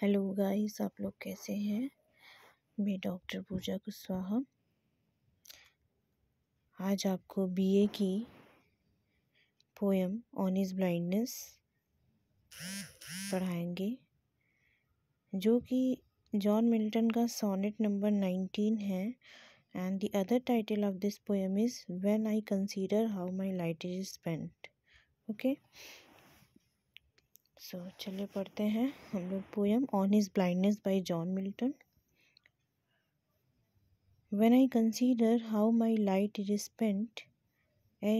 Hello guys आप लोग कैसे हैं मैं डॉक्टर पूजा कुशवाहा आज आपको बीए की पोएम ऑन इज ब्लाइंडनेस पढ़ाएंगे जो कि जॉन मिल्टन का सोनेट नंबर नाइनटीन है and the other title of this poem is when I consider how my light is spent okay so चलिए पढ़ते हैं हम लोग poem on his blindness by John Milton when I consider how my light is spent a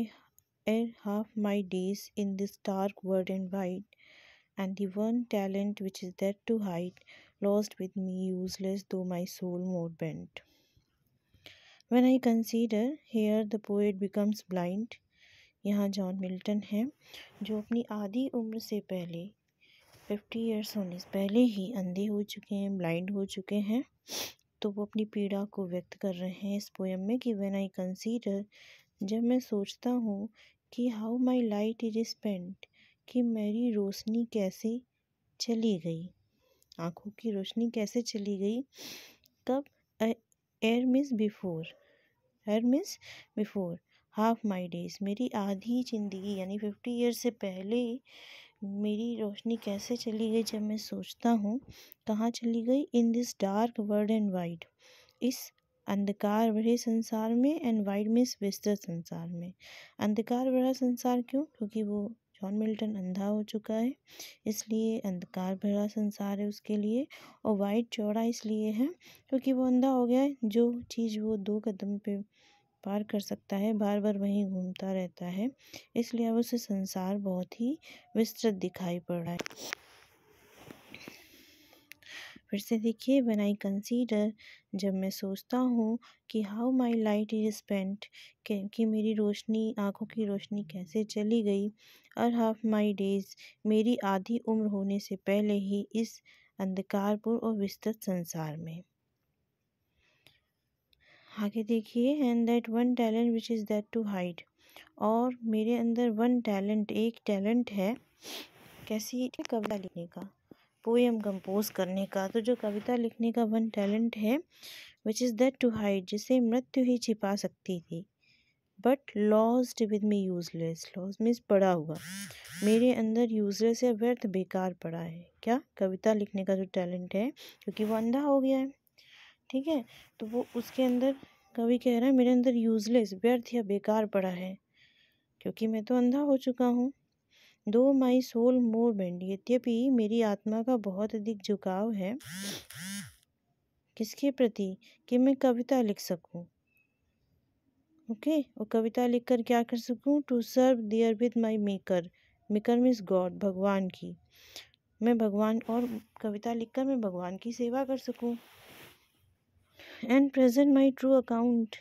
ere half my days in this dark world and wide and the one talent which is death to hide lost with me useless though my soul more bent when I consider here the poet becomes blind यहाँ John Milton है जो अपनी आधी उम्र से पहले fifty years होने से पहले ही अंधे हो चुके हैं ब्लाइंड हो चुके हैं तो वो अपनी पीड़ा को व्यक्त कर रहे हैं इस पोएम में कि वेन आई कंसीडर जब मैं सोचता हूँ कि how my light is spent कि मेरी रोशनी कैसे चली गई आँखों की रोशनी कैसे चली गई कब ere means before ere means before half my days मेरी आधी ज़िंदगी यानी फिफ्टी ईयर से पहले मेरी रोशनी कैसे चली गई जब मैं सोचता हूँ कहाँ चली गई in this dark world and wide इस अंधकार भरे संसार में एंड वाइड इस विस्तृत संसार में अंधकार भरा संसार क्यों क्योंकि वो जॉन मिल्टन अंधा हो चुका है इसलिए अंधकार भरा संसार है उसके लिए और वाइट चौड़ा इसलिए है क्योंकि वो अंधा हो गया है जो चीज़ वो दो कदम पे पार कर सकता है बार बार वहीं घूमता रहता है इसलिए अब उसे संसार बहुत ही विस्तृत दिखाई पड़ रहा है फिर से देखिए वन आई कंसीडर जब मैं सोचता हूँ कि how my light is spent कि मेरी रोशनी आँखों की रोशनी कैसे चली गई और हाफ माई डेज मेरी आधी उम्र होने से पहले ही इस अंधकारपूर्ण और विस्तृत संसार में आगे देखिए and death one talent which is death to hide और मेरे अंदर वन टैलेंट एक टैलेंट है कैसी कविता लिखने का पोएम कंपोज करने का तो जो कविता लिखने का वन टैलेंट है which is death to hide जिसे मृत्यु ही छिपा सकती थी but lodged with me useless lodged means पड़ा हुआ मेरे अंदर यूजलेस या व्यर्थ बेकार पड़ा है क्या कविता लिखने का जो टैलेंट है क्योंकि वो अंधा हो गया है ठीक है तो वो उसके अंदर कवि कह रहा है मेरे अंदर यूजलेस व्यर्थ या बेकार पड़ा है क्योंकि मैं तो अंधा हो चुका हूँ दो माई सोल मोर बेंड यद्यपि मेरी आत्मा का बहुत अधिक झुकाव है किसके प्रति कि मैं कविता लिख सकूँ ओके और कविता लिख कर क्या कर सकूं to serve therewith my maker maker means God भगवान की मैं भगवान और कविता लिखकर मैं भगवान की सेवा कर सकूँ and present my true account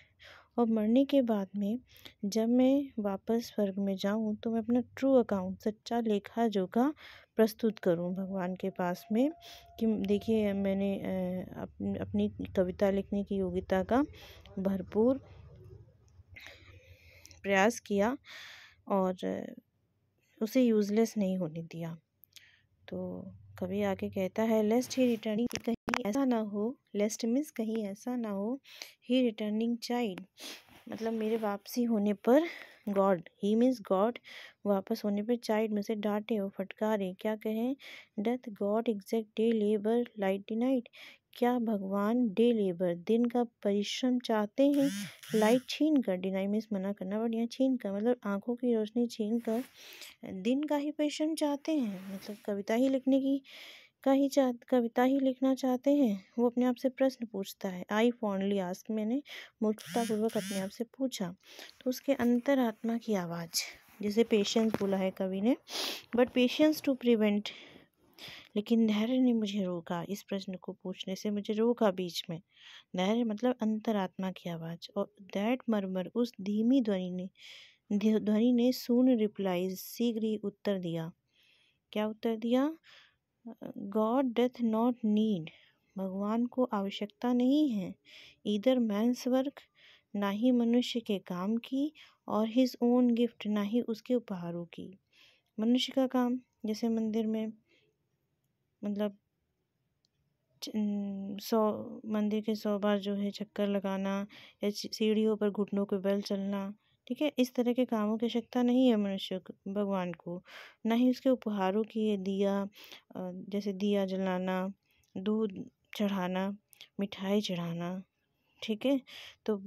और मरने के बाद में जब मैं वापस स्वर्ग में जाऊँ तो मैं अपना ट्रू अकाउंट सच्चा लेखा जोखा प्रस्तुत करूँ भगवान के पास में कि देखिए मैंने अप, अपनी कविता लिखने की योग्यता का भरपूर प्रयास किया और उसे यूज़लेस नहीं होने दिया तो कभी आके कहता है लेस्ट ही रिटर्निंग ऐसा ना हो लेस्ट मीन्स कहीं ऐसा ना हो ही रिटर्निंग चाइल्ड मतलब मेरे वापसी होने पर गॉड ही मीन्स गॉड वापस होने पर चाइल्ड में से डांटे और फटकारे क्या कहें doth God exact day labour light night क्या भगवान डे लेबर दिन का परिश्रम चाहते हैं लाइट छीन कर डिनाई मीन्स मना करना बट यहाँ छीन कर मतलब आंखों की रोशनी छीन कर दिन का ही परिश्रम चाहते हैं मतलब कविता ही लिखने की का ही चाह कविता ही लिखना चाहते हैं वो अपने आप से प्रश्न पूछता है आई फॉन्डली आस्क मैंने मूर्खतापूर्वक अपने आप से पूछा तो उसके अंतर आत्मा की आवाज़ जिसे पेशेंस बोला है कवि ने बट पेशेंस टू प्रिवेंट लेकिन धैर्य ने मुझे रोका इस प्रश्न को पूछने से मुझे रोका बीच में धैर्य मतलब अंतरात्मा की आवाज़ और दैट मरमर उस धीमी ध्वनि ने ध्वनि ने सुन रिप्लाई शीघ्र ही उत्तर दिया क्या उत्तर दिया गॉड डथ नॉट नीड भगवान को आवश्यकता नहीं है इधर मैंस वर्क ना ही मनुष्य के काम की और हिज ओन गिफ्ट ना ही उसके उपहारों की मनुष्य का काम जैसे मंदिर में मतलब सौ मंदिर के सौ बार जो है चक्कर लगाना या सीढ़ियों पर घुटनों के बल चलना ठीक है इस तरह के कामों की आवश्यकता नहीं है मनुष्य भगवान को ना ही उसके उपहारों की है दिया जैसे दिया जलाना दूध चढ़ाना मिठाई चढ़ाना ठीक है तो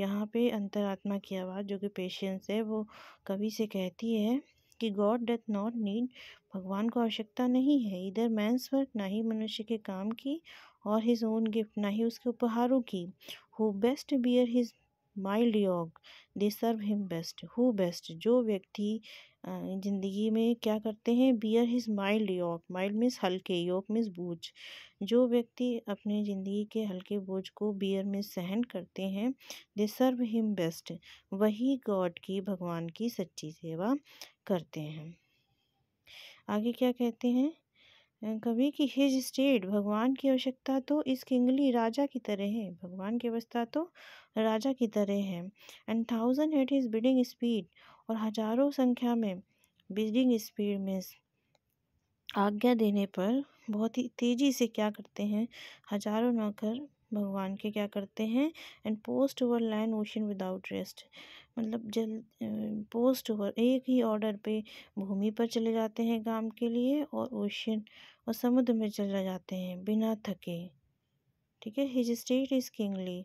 यहाँ पे अंतरात्मा की आवाज़ जो कि पेशेंस है वो कवि से कहती है कि गॉड डथ नॉट नीड भगवान को आवश्यकता नहीं है इधर मैंस वर्क ना ही मनुष्य के काम की और हिज ओन गिफ्ट ना ही उसके उपहारों की who best bear his mild yoke they serve him best who best जो व्यक्ति ज़िंदगी में क्या करते हैं bear his mild yoke mild means हल्के योग मीन्स बोझ जो व्यक्ति अपने ज़िंदगी के हल्के बोझ को बियर में सहन करते हैं दे सर्व हिम बेस्ट वही गॉड की भगवान की सच्ची सेवा करते हैं आगे क्या कहते हैं कवि की हिज स्टेट भगवान की आवश्यकता तो इस किंगली राजा की तरह है भगवान की अवस्था तो राजा की तरह है and thousand at is bidding speed और हजारों संख्या में बिडिंग स्पीड में आज्ञा देने पर बहुत ही तेज़ी से क्या करते हैं हजारों नौकर भगवान के क्या करते हैं and post over land ocean without rest मतलब जल पोस्ट ओवर एक ही ऑर्डर पे भूमि पर चले जाते हैं काम के लिए और ओशन और समुद्र में चले जाते हैं बिना थके ठीक है हिज स्टेट इज़ किंगली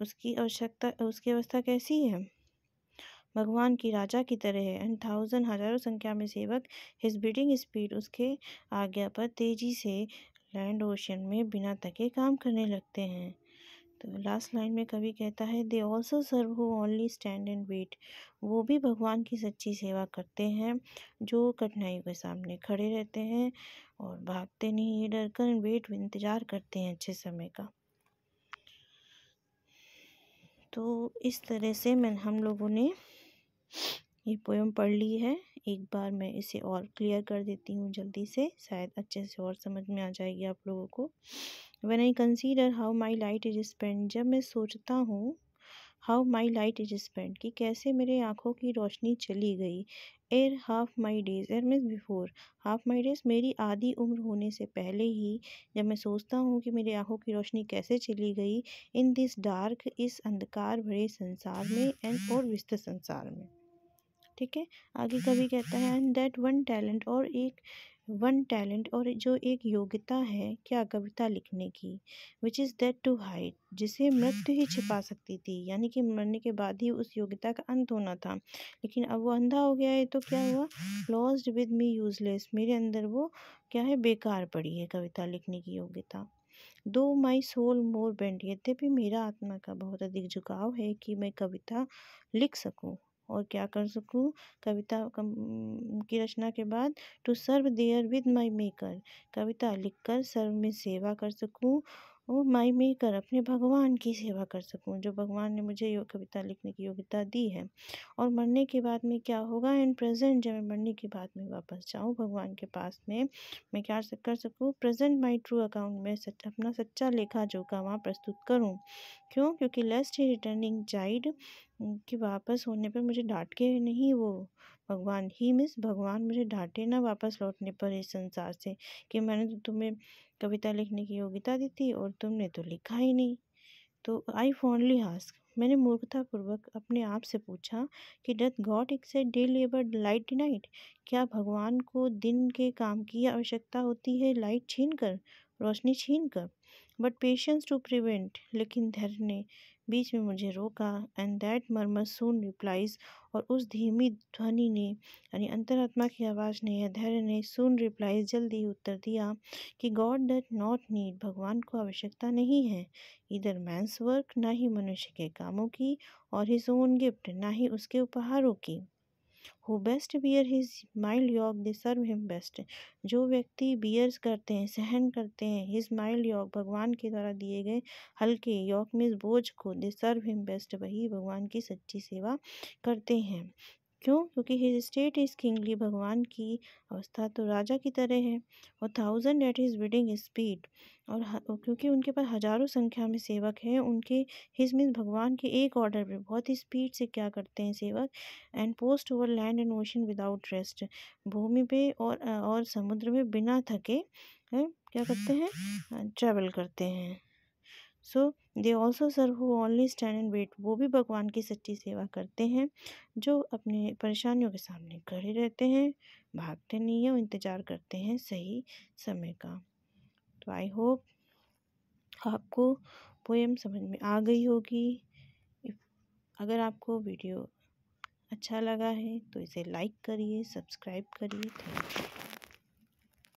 उसकी आवश्यकता उसकी अवस्था कैसी है भगवान की राजा की तरह है एंड थाउजेंड हजारों संख्या में सेवक हिज बीटिंग स्पीड उसके आज्ञा पर तेजी से लैंड ओशन में बिना थके काम करने लगते हैं तो लास्ट लाइन में कवि कहता है they also serve who only stand and wait वो भी भगवान की सच्ची सेवा करते हैं जो कठिनाइयों के सामने खड़े रहते हैं और भागते नहीं डर कर वेट इंतज़ार करते हैं अच्छे समय का तो इस तरह से मैं हम लोगों ने ये पोएम पढ़ ली है एक बार मैं इसे और क्लियर कर देती हूँ जल्दी से शायद अच्छे से और समझ में आ जाएगी आप लोगों को when I consider how my light is spent जब मैं सोचता हूँ how my light is spent कि कैसे मेरे आँखों की रोशनी चली गई ere half my days ere means before half my days मेरी आधी उम्र होने से पहले ही जब मैं सोचता हूँ कि मेरी आँखों की रोशनी कैसे चली गई इन दिस डार्क इस अंधकार भरे संसार में एंड और विस्तृत संसार में ठीक है आगे कभी कहता है एंड दैट वन टैलेंट और एक वन टैलेंट और जो एक योग्यता है क्या कविता लिखने की which is death to hide जिसे मृत्यु ही छिपा सकती थी यानी कि मरने के बाद ही उस योग्यता का अंत होना था लेकिन अब वो अंधा हो गया है तो क्या हुआ लॉस्ड विद मी यूजलेस मेरे अंदर वो क्या है बेकार पड़ी है कविता लिखने की योग्यता दो माई सोल मोर बेंड यद्यपि मेरा आत्मा का बहुत अधिक झुकाव है कि मैं कविता लिख सकूँ और क्या कर सकूँ कविता की रचना के बाद to serve therewith my maker कविता लिखकर सर्व में सेवा कर सकूँ और माई मेकर अपने भगवान की सेवा कर सकूँ जो भगवान ने मुझे यो कविता लिखने की योग्यता दी है और मरने के बाद में क्या होगा इन प्रेजेंट जब मैं मरने के बाद में वापस जाऊँ भगवान के पास में मैं क्या कर सकूं प्रेजेंट माई ट्रू अकाउंट में सच, अपना सच्चा लेखा जोखा वहाँ प्रस्तुत करूँ क्यों क्योंकि लेस्ट ही रिटर्निंग चाइल्ड कि वापस होने पर मुझे डांट के नहीं वो भगवान ही मिस भगवान मुझे डांटे ना वापस लौटने पर इस संसार से कि मैंने तो तुम्हें कविता लिखने की योग्यता दी थी और तुमने तो लिखा ही नहीं तो आई फॉन्डली हास्क मैंने मूर्खतापूर्वक अपने आप से पूछा कि doth God exact day labour light night क्या भगवान को दिन के काम की आवश्यकता होती है लाइट छीन कर रोशनी छीन कर बट पेशेंस टू प्रिवेंट लेकिन धैर्य बीच में मुझे रोका and that murmur soon replies और उस धीमी ध्वनि ने यानी अंतरात्मा की आवाज़ ने या धैर्य ने सून रिप्लाइज जल्दी उत्तर दिया कि गॉड डट नॉट नीड भगवान को आवश्यकता नहीं है इधर मैंस वर्क ना ही मनुष्य के कामों की और हिज ओन गिफ्ट ना ही उसके उपहारों की who best bear his mild yoke they serve him best जो व्यक्ति बियर्स करते हैं सहन करते हैं हिज माइल्ड योग भगवान के द्वारा दिए गए हल्के योग में बोझ को दे सर्व हिम बेस्ट वही भगवान की सच्ची सेवा करते हैं क्यों क्योंकि हिज स्टेट इज किंगली भगवान की अवस्था तो राजा की तरह है और thousand at his bidding speed और क्योंकि उनके पास हजारों संख्या में सेवक हैं उनके हिज मीन्स भगवान के एक ऑर्डर पे बहुत ही स्पीड से क्या करते हैं सेवक and post over land and ocean without rest भूमि पे और और समुद्र में बिना थके है? क्या करते हैं ट्रैवल करते हैं so they also serve who only stand and wait वो भी भगवान की सच्ची सेवा करते हैं जो अपने परेशानियों के सामने खड़े रहते हैं भागते नहीं हैं इंतज़ार करते हैं सही समय का तो आई होप आपको पोएम समझ में आ गई होगी अगर आपको वीडियो अच्छा लगा है तो इसे लाइक करिए सब्सक्राइब करिए थैंक यू